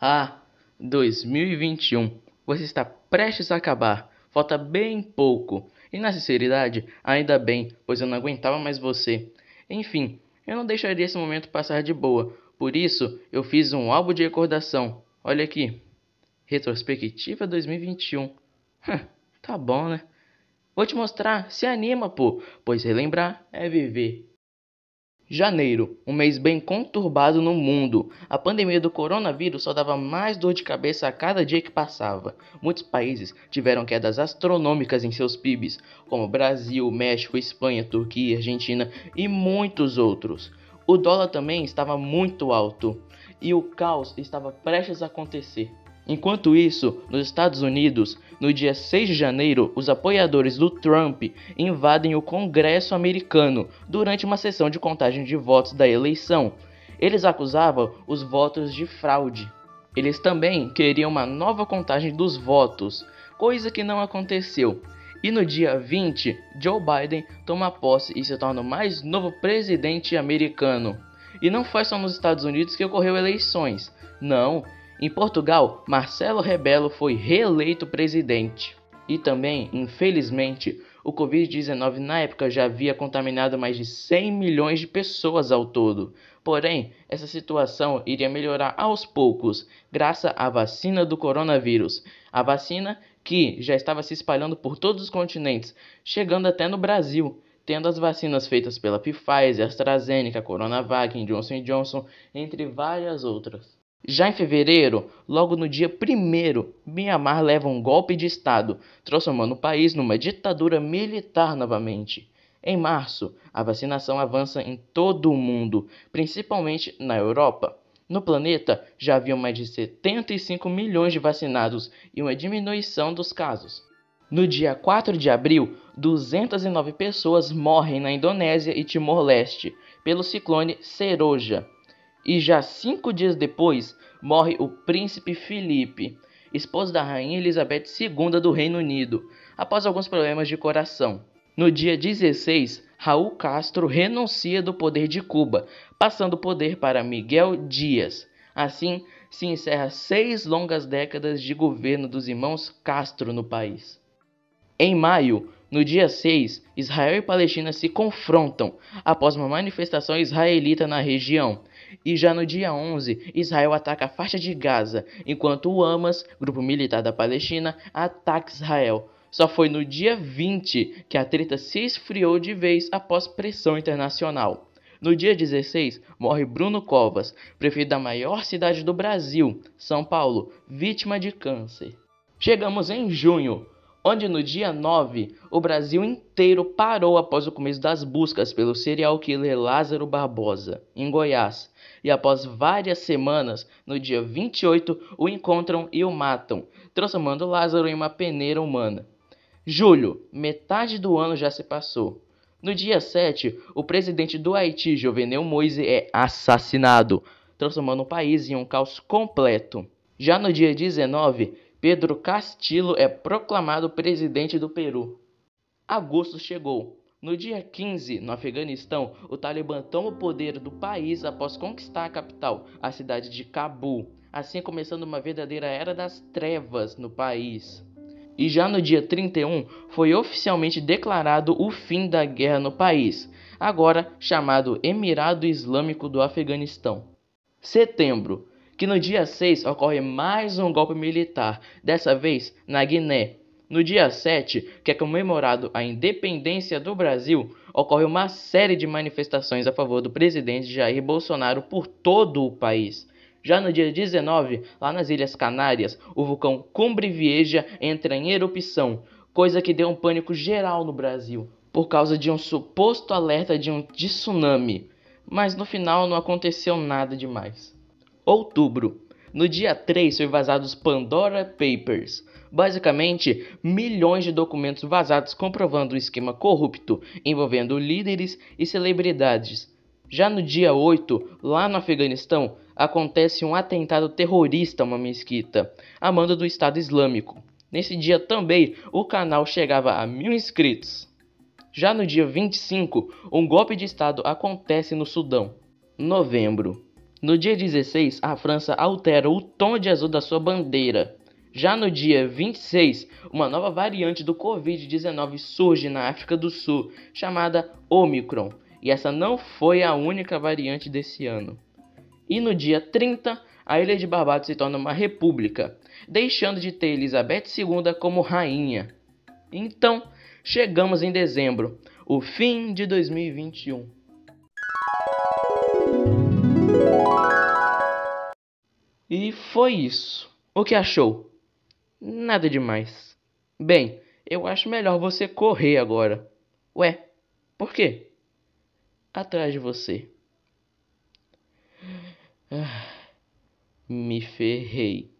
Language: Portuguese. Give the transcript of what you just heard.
Ah, 2021. Você está prestes a acabar. Falta bem pouco. E na sinceridade, ainda bem, pois eu não aguentava mais você. Enfim, eu não deixaria esse momento passar de boa. Por isso, eu fiz um álbum de recordação. Olha aqui. Retrospectiva 2021. tá bom, né? Vou te mostrar, se anima, pô, pois relembrar é viver. Janeiro, um mês bem conturbado no mundo. A pandemia do coronavírus só dava mais dor de cabeça a cada dia que passava. Muitos países tiveram quedas astronômicas em seus PIBs, como Brasil, México, Espanha, Turquia, Argentina e muitos outros. O dólar também estava muito alto e o caos estava prestes a acontecer. Enquanto isso, nos Estados Unidos, no dia 6 de janeiro, os apoiadores do Trump invadem o Congresso americano durante uma sessão de contagem de votos da eleição. Eles acusavam os votos de fraude. Eles também queriam uma nova contagem dos votos, coisa que não aconteceu. E no dia 20, Joe Biden toma posse e se torna o mais novo presidente americano. E não foi só nos Estados Unidos que ocorreu eleições. Não, em Portugal, Marcelo Rebelo foi reeleito presidente. E também, infelizmente, o Covid-19 na época já havia contaminado mais de 100 milhões de pessoas ao todo. Porém, essa situação iria melhorar aos poucos, graças à vacina do coronavírus. A vacina que já estava se espalhando por todos os continentes, chegando até no Brasil, tendo as vacinas feitas pela Pfizer, AstraZeneca, Coronavac, Johnson Johnson, entre várias outras. Já em fevereiro, logo no dia 1, Myanmar leva um golpe de Estado, transformando o país numa ditadura militar novamente. Em março, a vacinação avança em todo o mundo, principalmente na Europa. No planeta, já havia mais de 75 milhões de vacinados e uma diminuição dos casos. No dia 4 de abril, 209 pessoas morrem na Indonésia e Timor-Leste pelo ciclone Seroja, e já cinco dias depois morre o príncipe Felipe, esposo da rainha Elizabeth II do Reino Unido, após alguns problemas de coração. No dia 16, Raul Castro renuncia do poder de Cuba, passando o poder para Miguel Dias. Assim, se encerra seis longas décadas de governo dos irmãos Castro no país. Em maio, no dia 6, Israel e Palestina se confrontam após uma manifestação israelita na região, e já no dia 11, Israel ataca a faixa de Gaza, enquanto o Hamas, grupo militar da Palestina, ataca Israel. Só foi no dia 20 que a treta se esfriou de vez após pressão internacional. No dia 16, morre Bruno Covas, prefeito da maior cidade do Brasil, São Paulo, vítima de câncer. Chegamos em junho, onde no dia 9 o Brasil inteiro parou após o começo das buscas pelo serial killer Lázaro Barbosa, em Goiás. E após várias semanas, no dia 28, o encontram e o matam, transformando Lázaro em uma peneira humana. Julho, metade do ano já se passou. No dia 7, o presidente do Haiti, Jovenel Moise, é assassinado, transformando o país em um caos completo. Já no dia 19, Pedro Castillo é proclamado presidente do Peru. Agosto chegou. No dia 15, no Afeganistão, o Talibã toma o poder do país após conquistar a capital, a cidade de Cabul, assim começando uma verdadeira era das trevas no país. E já no dia 31 foi oficialmente declarado o fim da guerra no país, agora chamado Emirado Islâmico do Afeganistão. Setembro que no dia 6 ocorre mais um golpe militar, dessa vez na Guiné. No dia 7, que é comemorado a independência do Brasil, ocorre uma série de manifestações a favor do presidente Jair Bolsonaro por todo o país. Já no dia 19, lá nas Ilhas Canárias, o vulcão Cumbre Vieja entra em erupção, coisa que deu um pânico geral no Brasil, por causa de um suposto alerta de um de tsunami. Mas no final não aconteceu nada demais. Outubro. No dia 3 foi vazados Pandora Papers, basicamente milhões de documentos vazados comprovando o esquema corrupto envolvendo líderes e celebridades. Já no dia 8, lá no Afeganistão, acontece um atentado terrorista a uma mesquita, a mando do Estado Islâmico. Nesse dia também, o canal chegava a mil inscritos. Já no dia 25, um golpe de Estado acontece no Sudão. Novembro. No dia 16, a França altera o tom de azul da sua bandeira. Já no dia 26, uma nova variante do Covid-19 surge na África do Sul, chamada Omicron, e essa não foi a única variante desse ano. E no dia 30, a Ilha de Barbados se torna uma república, deixando de ter Elizabeth II como rainha. Então, chegamos em dezembro, o fim de 2021. E foi isso. O que achou? Nada demais. Bem, eu acho melhor você correr agora. Ué, por quê? Atrás de você. Ah, me ferrei.